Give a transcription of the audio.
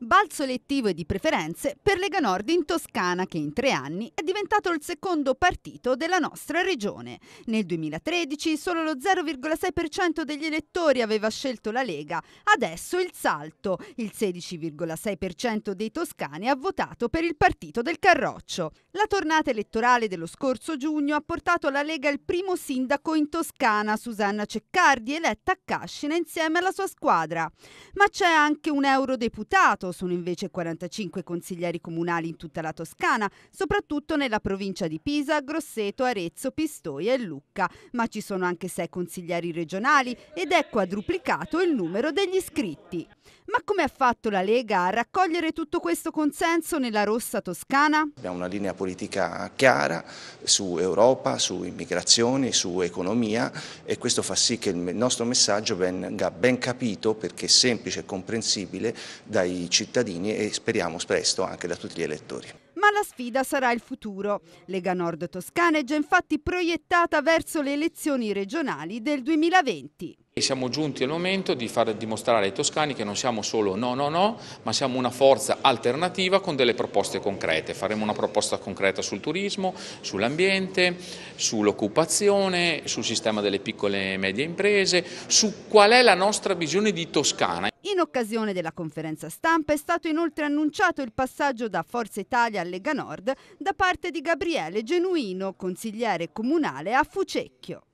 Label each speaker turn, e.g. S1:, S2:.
S1: balzo elettivo e di preferenze per Lega Nord in Toscana che in tre anni è diventato il secondo partito della nostra regione. Nel 2013 solo lo 0,6% degli elettori aveva scelto la Lega, adesso il salto, il 16,6% dei toscani ha votato per il partito del Carroccio. La tornata elettorale dello scorso giugno ha portato alla Lega il primo sindaco in Toscana, Susanna Ceccardi, eletta a Cascina insieme alla sua squadra. Ma c'è anche un eurodeputato Senato sono invece 45 consiglieri comunali in tutta la Toscana, soprattutto nella provincia di Pisa, Grosseto, Arezzo, Pistoia e Lucca, ma ci sono anche 6 consiglieri regionali ed è quadruplicato il numero degli iscritti. Ma come ha fatto la Lega a raccogliere tutto questo consenso nella rossa toscana?
S2: Abbiamo una linea politica chiara su Europa, su immigrazione, su economia e questo fa sì che il nostro messaggio venga ben capito perché semplice e comprensibile dai cittadini cittadini e speriamo presto anche da tutti gli elettori.
S1: Ma la sfida sarà il futuro. Lega Nord Toscana è già infatti proiettata verso le elezioni regionali del 2020.
S3: Siamo giunti al momento di far dimostrare ai toscani che non siamo solo no, no, no, ma siamo una forza alternativa con delle proposte concrete. Faremo una proposta concreta sul turismo, sull'ambiente, sull'occupazione, sul sistema delle piccole e medie imprese, su qual è la nostra visione di Toscana.
S1: In occasione della conferenza stampa è stato inoltre annunciato il passaggio da Forza Italia a Lega Nord da parte di Gabriele Genuino, consigliere comunale a Fucecchio.